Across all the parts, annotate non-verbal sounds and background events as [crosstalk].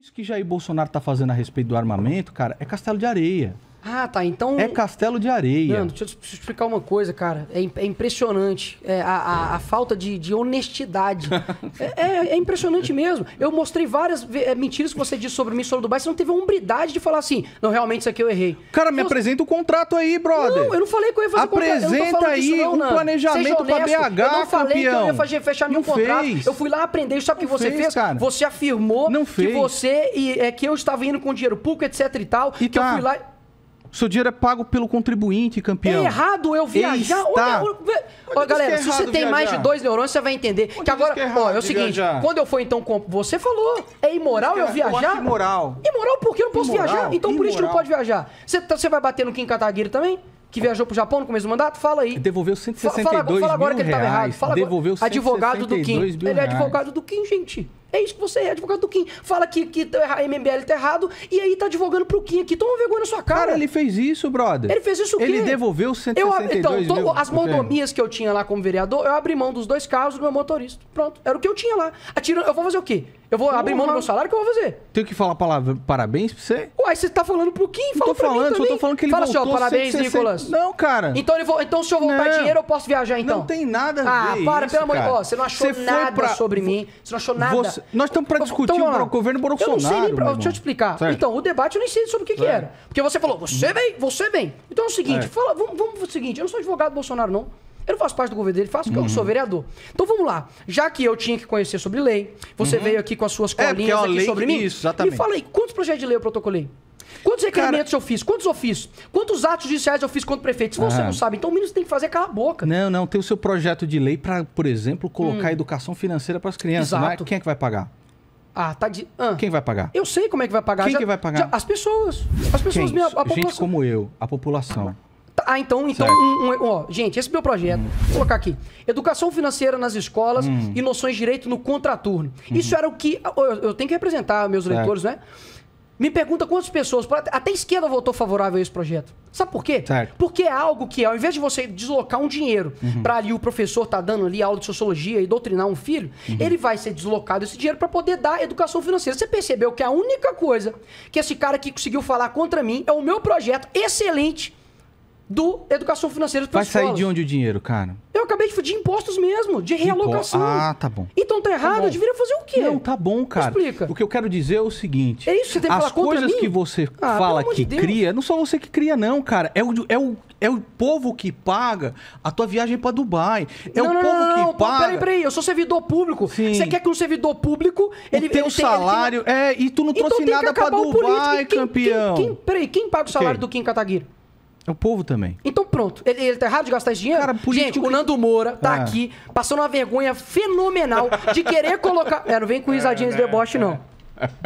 Isso que Jair Bolsonaro está fazendo a respeito do armamento, cara, é castelo de areia. Ah, tá. Então. É Castelo de Areia. Nando, deixa eu te explicar uma coisa, cara. É, é impressionante é, a, a, a, falta de, de honestidade. [laughs] É, é, é, impressionante mesmo. Eu mostrei várias é, mentiras que você disse sobre mim, sobre o Dubai. Você não teve a umbridade de falar assim: não, realmente isso aqui eu errei. Cara, me então, apresenta o contrato aí, brother. Não, eu não falei que eu ia fazer Apresenta contrato. aí o um planejamento pra BH, Eu não falei que eu ia fazer, fechar meu contrato. Fez. Eu fui lá aprender. Sabe o que você fez? fez? Cara. Você afirmou que você e, é, que eu estava indo com dinheiro público, etc e tal. E que tá. eu fui lá seu dinheiro é pago pelo contribuinte, campeão. É errado eu viajar? Está... Olha, olha, é galera, é se você tem viajar? mais de dois neurônios, você vai entender. Onde que agora, que é ó, é o seguinte, viajar? quando eu for então com você falou, é imoral eu é- viajar? Eu imoral. Imoral porque eu não posso imoral, viajar, então imoral. por isso não pode viajar. Você, tá, você vai bater no Kim Kataguiri também? que viajou pro Japão no começo do mandato? Fala aí. Devolveu 162 fala, fala, fala agora mil que ele tava reais. errado. Fala devolveu agora. Advogado do Kim. Ele é advogado do Kim, gente. É isso que você é, advogado do Kim. Fala que, que tá a MBL tá errado e aí tá advogando pro Kim aqui. Toma vergonha na sua cara. Cara, ele fez isso, brother. Ele fez isso o quê? Ele devolveu 162 eu, Então, mil... as mordomias que eu tinha lá como vereador, eu abri mão dos dois carros do meu motorista. Pronto, era o que eu tinha lá. Atira, eu vou fazer o quê? Eu vou abrir mão do meu salário, o que eu vou fazer? Tenho que falar palavra, parabéns pra você? Uai, você tá falando pro Kim? Fala tô pra falando, mim tô falando que ele Fala voltou assim, ó, parabéns, Nicolas. Não, cara. Então, ele vo... então se eu voltar não, dinheiro, eu posso viajar, então? Não tem nada a ah, ver Ah, para, isso, pelo amor de Deus. Você não achou você nada pra... sobre mim. Você não achou nada. Você... Nós estamos pra discutir então, o governo Bolsonaro. Eu não sei nem pra... Deixa eu te explicar. Certo. Então, o debate eu nem sei sobre o que, que era. Porque você falou, você hum. vem, você vem. Então é o seguinte, é. fala, vamos, vamos o seguinte. Eu não sou advogado do Bolsonaro, não. Eu não faço parte do governo dele, faço porque uhum. eu sou uhum. vereador. Então vamos lá. Já que eu tinha que conhecer sobre lei, você uhum. veio aqui com as suas é, é colinhas é, é aqui sobre mim. Isso, exatamente. Me fala aí, quantos projetos de lei eu protocolei? Quantos requerimentos Cara... eu fiz? Quantos ofícios, Quantos atos judiciais eu fiz contra o prefeito? Se você ah. não sabe, então o você tem que fazer é cala a boca. Não, não. Tem o seu projeto de lei para, por exemplo, colocar hum. educação financeira para as crianças. Né? Exato. Quem é que vai pagar? Ah, tá de. Ah. Quem vai pagar? Eu sei como é que vai pagar. Quem já, que vai pagar? Já, as pessoas. As pessoas Quem? mesmo. A Gente como eu, a população. Ah, então, então um, um, ó, gente, esse é meu projeto. Hum. Vou colocar aqui. Educação financeira nas escolas hum. e noções de direito no contraturno. Uhum. Isso era o que. Eu, eu, tenho que representar meus leitores, né? Me pergunta quantas pessoas, até a esquerda votou favorável a esse projeto. Sabe por quê? Certo. Porque é algo que, ao invés de você deslocar um dinheiro uhum. para ali o professor tá dando ali aula de sociologia e doutrinar um filho, uhum. ele vai ser deslocado esse dinheiro para poder dar educação financeira. Você percebeu que a única coisa que esse cara que conseguiu falar contra mim é o meu projeto excelente do Educação Financeira para Vai sair de onde o dinheiro, cara? Eu acabei de, de impostos mesmo, de, realocação. Impo... Ah, tá bom. Então tá, tá errado, tá eu deveria fazer o quê? Não, tá bom, cara. Explica. O que eu quero dizer é o seguinte. É isso, você tem que As coisas que você ah, fala que de cria, não só você que cria não, cara. É o, é o, é o povo que paga a tua viagem para Dubai. É não, o não, povo não, não, que paga... Peraí, peraí, eu sou servidor público. Sim. Você quer que um servidor público... Ele, o teu ele salário... ele tem... É, e tu não então trouxe nada para Dubai, quem, campeão. Quem, quem, peraí, quem paga o salário okay. do Kim Kataguiri? É O povo também. Então pronto. Ele, ele tá errado de gastar esse dinheiro? Cara, político... Gente, o Nando Moura tá ah. aqui, passando uma vergonha fenomenal de querer colocar... É, não vem com risadinhas é, de é. deboche, é. não.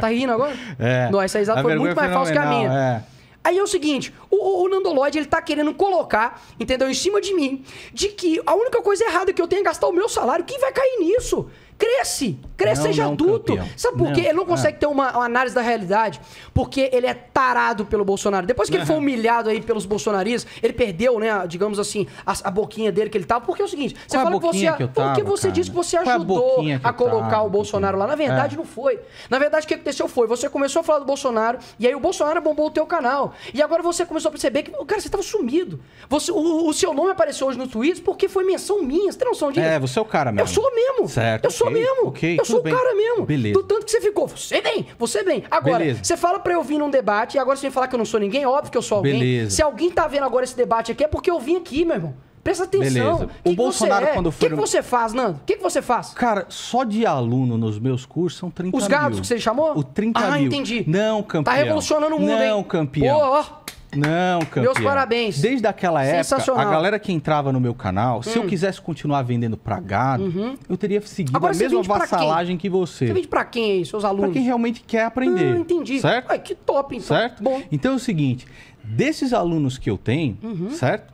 Tá rindo agora? É. Não, essa risada foi muito mais falsa que a minha. É. Aí é o seguinte, o, o Nando Lloyd, ele tá querendo colocar, entendeu, em cima de mim, de que a única coisa errada que eu tenho é gastar o meu salário, quem vai cair nisso? Cresce! Cresce, não, seja não, adulto. Campeão. Sabe por quê? Ele não consegue é. ter uma, uma, análise da realidade, porque ele é tarado pelo Bolsonaro. Depois que ele foi humilhado aí pelos bolsonaristas, ele perdeu, né, digamos assim, a, a boquinha dele que ele tava. Porque é o seguinte, você Qual fala que você. Que tava, porque você cara? disse que você ajudou a, a, colocar tava, o Bolsonaro lá. Na verdade, é. não foi. Na verdade, o que aconteceu foi: você começou a falar do Bolsonaro, e aí o Bolsonaro bombou o teu canal. E agora você começou a perceber que, cara, você tava sumido. Você, o, o seu nome apareceu hoje no Twitter porque foi menção minha. Você tem noção disso? É, você é o cara mesmo. Eu sou mesmo. Certo. Eu sou mesmo. Okay, eu sou o cara mesmo. Beleza. Do tanto que você ficou, você vem, você vem. Agora, Beleza. você fala pra eu vir num debate e agora você vem falar que eu não sou ninguém, óbvio que eu sou alguém. Beleza. Se alguém tá vendo agora esse debate aqui, é porque eu vim aqui, meu irmão. Presta atenção. Beleza. Que o que Bolsonaro, é? quando foi. O que, que, você faz, Nando? O que, que, você faz? Cara, só de aluno nos meus cursos são 30 Os mil. Os gados que você chamou? O 30 ah, mil. Ah, entendi. Não, tá campeão. Tá revolucionando o mundo, não, hein? campeão. Pô, ó. Não, campeão. Meus parabéns. Desde aquela época, a galera que entrava no meu canal, hum. se eu hum. quisesse continuar vendendo pra gado, uhum. eu teria seguido Agora, a mesma vassalagem que você. Você vende pra quem aí, seus alunos? Pra quem realmente quer aprender. Hum, entendi. Certo? Ué, que top, então. Certo? Bom. Então é o seguinte, desses alunos que eu tenho, uhum. certo?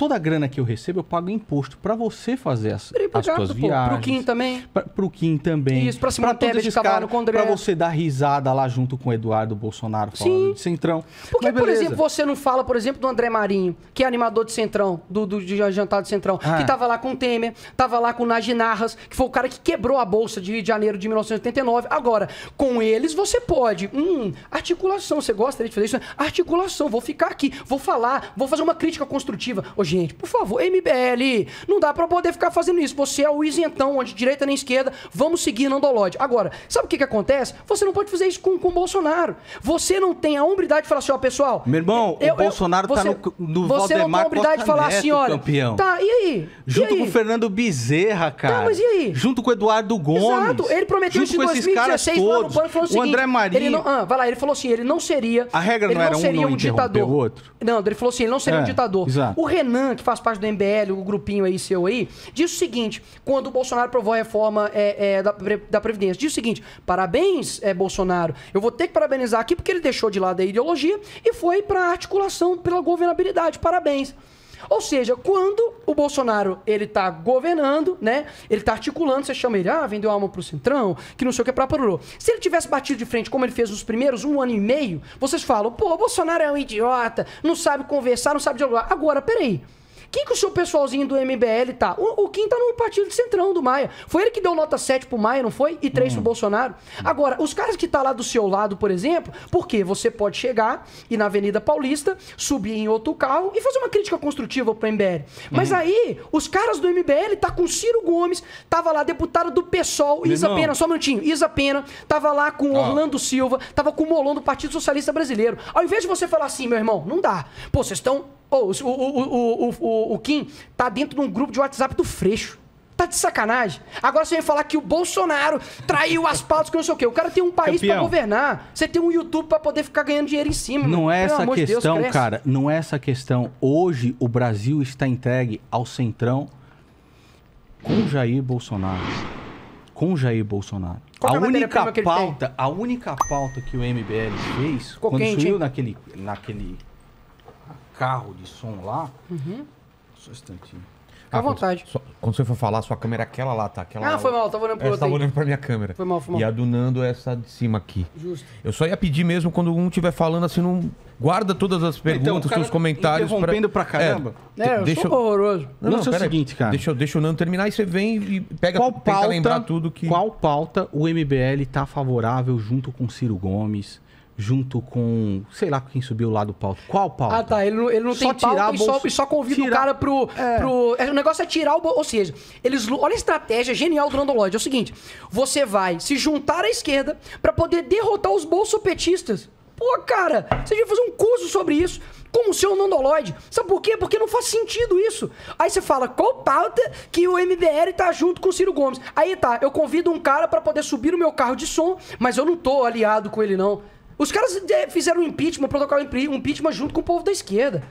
toda a grana que eu recebo, eu pago imposto para você fazer as, as suas viagens. Pro Kim também. Pra, pro Kim também. Isso, pra se manter de cavalo com o André. Pra você dar risada lá junto com o Eduardo Bolsonaro falando Sim. de Centrão. Porque, por exemplo, você não fala, por exemplo, do André Marinho, que é animador de Centrão, do, do de Jantar de Centrão, ah. que tava lá com o Temer, tava lá com o Naginarras, que foi o cara que quebrou a Bolsa de Rio de Janeiro de 1989. Agora, com eles você pode. Hum, articulação, você gosta de fazer isso? Articulação, vou ficar aqui, vou falar, vou fazer uma crítica construtiva. Hoje gente. Por favor, MBL, não dá para poder ficar fazendo isso. Você é o isentão, onde direita nem esquerda, vamos seguir Nando Lodge. Agora, sabe o que que acontece? Você não pode fazer isso com, com o Bolsonaro. Você não tem a hombridade de falar assim, ó, pessoal... Meu irmão, eu, o eu, Bolsonaro tá você, tá no, no Você Valdemar não tem a hombridade de falar assim, Neto, assim, olha... Campeão. Tá, e aí? Junto e aí? com o Fernando Bezerra, tá, cara. Tá, mas e aí? Junto com o Eduardo Gomes. Exato, ele prometeu isso em 2016, lá no pano, falou o, o seguinte... André Maria... Não, ah, vai lá, ele falou assim, ele não seria... A regra não, não era um não ditador. o outro? Não, ele falou assim, ele não seria é, um ditador. Exato. O Renan Renan, que faz parte do MBL, o grupinho aí seu aí, diz o seguinte: quando o Bolsonaro aprovou a reforma é, é, da, da Previdência, diz o seguinte: parabéns, é, Bolsonaro. Eu vou ter que parabenizar aqui porque ele deixou de lado a ideologia e foi para articulação pela governabilidade. Parabéns. Ou seja, quando o Bolsonaro ele tá governando, né? Ele tá articulando, você chama ele, ah, vendeu alma pro Centrão, que não sei o que é pra pororô. Se ele tivesse batido de frente como ele fez nos primeiros um ano e meio, vocês falam, pô, o Bolsonaro é um idiota, não sabe conversar, não sabe dialogar. Agora, peraí. Quem que o seu pessoalzinho do MBL tá? O, o Kim tá no partido de centrão do Maia. Foi ele que deu nota 7 pro Maia, não foi? E 3 pro hum. Bolsonaro. Agora, os caras que tá lá do seu lado, por exemplo, porque você pode chegar e na Avenida Paulista subir em outro carro e fazer uma crítica construtiva pro MBL. Mas uhum. aí, os caras do MBL tá com Ciro Gomes, tava lá deputado do PSOL, Meu Isa irmão. Pena, só um minutinho, Isa Pena, tava lá com Orlando Silva, tava com o Molon do Partido Socialista Brasileiro. Ao invés de você falar assim, meu irmão, não dá. Pô, vocês estão Oh, o, o, o, o, o Kim tá dentro de um grupo de WhatsApp do Freixo. Tá de sacanagem. Agora você vem falar que o Bolsonaro traiu as pautas que não sei o quê. O cara tem um país para governar. Você tem um YouTube para poder ficar ganhando dinheiro em cima. Não é essa questão, Deus, cara. Não é essa questão. Hoje o Brasil está entregue ao centrão com Jair Bolsonaro. Com Jair Bolsonaro. Qual é a é única pauta, a única pauta que o MBL fez, Ficou quando quente, hein? naquele, naquele carro de som lá. Uhum. Só um instantinho. Fica à ah, vontade. Quando, só, quando, você for falar, sua câmera é aquela lá, tá? Aquela, ah, foi é mal, tava olhando pro é, outro. Tava olhando pra minha câmera. Foi mal, foi mal. E adunando é essa de cima aqui. Justo. Eu só ia pedir mesmo quando um estiver falando assim, não. Guarda todas as então, perguntas, então, os comentários. Interrompendo pra, pra caramba. É, é eu deixa sou horroroso. Não, não, não é o seguinte, cara. Deixa, deixa o Nando terminar e você vem e pega qual pauta, lembrar tudo que. Qual pauta o MBL tá favorável junto com Ciro Gomes? junto com, sei lá quem subiu lá do palco. Qual palco? Ah, tá. Ele não, ele não só tem tirar pauta e, só, e só convida tirar... o cara pro, é. pro... É, o negócio é tirar o... Ou seja, eles... Olha a estratégia genial do Andoloide. É o seguinte, você vai se juntar à esquerda para poder derrotar os bolsopetistas. Pô, cara, você devia fazer um curso sobre isso como o seu nondoloide. Sabe por quê? Porque não faz sentido isso. Aí você fala, qual pauta que o MBR tá junto com o Ciro Gomes? Aí tá, eu convido um cara para poder subir o meu carro de som, mas eu não tô aliado com ele não. Os caras é, fizeram um impeachment, protocolo um impeachment junto com o povo da esquerda.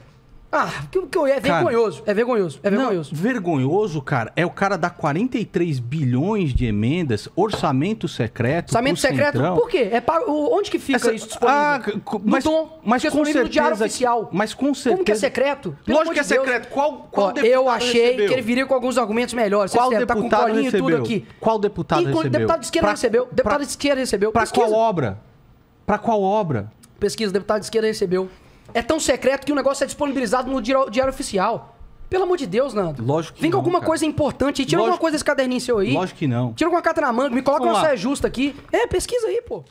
Ah, que, que é vergonhoso, cara, é vergonhoso, é vergonhoso. Não, vergonhoso, cara, é o cara dar 43 bilhões de emendas, orçamento secreto. Orçamento secreto? Centrão. Por quê? É para, onde que fica Essa, isso disponível? Ah, mas, tom, mas com certeza, no diário oficial. Mas com certeza. Como que é secreto? Pelo Lógico que é Deus. secreto. Qual, qual Ó, deputado Eu achei recebeu? que ele viria com alguns argumentos melhores. Qual deputado tá com recebeu? Tudo aqui. Qual deputado e, recebeu? Deputado de esquerda pra, recebeu. Deputado pra, de esquerda recebeu. Para qual obra? Para qual obra? Pesquisa, deputado de esquerda recebeu. É tão secreto que o negócio é disponibilizado no Diário Oficial. Pelo amor de Deus, Nando. Lógico que Vem com alguma cara. coisa importante. Tira Lógico... alguma coisa desse caderninho seu aí. Lógico que não. Tira alguma carta na manga. Me coloca Vamos uma lá. saia justa aqui. É, pesquisa aí, pô.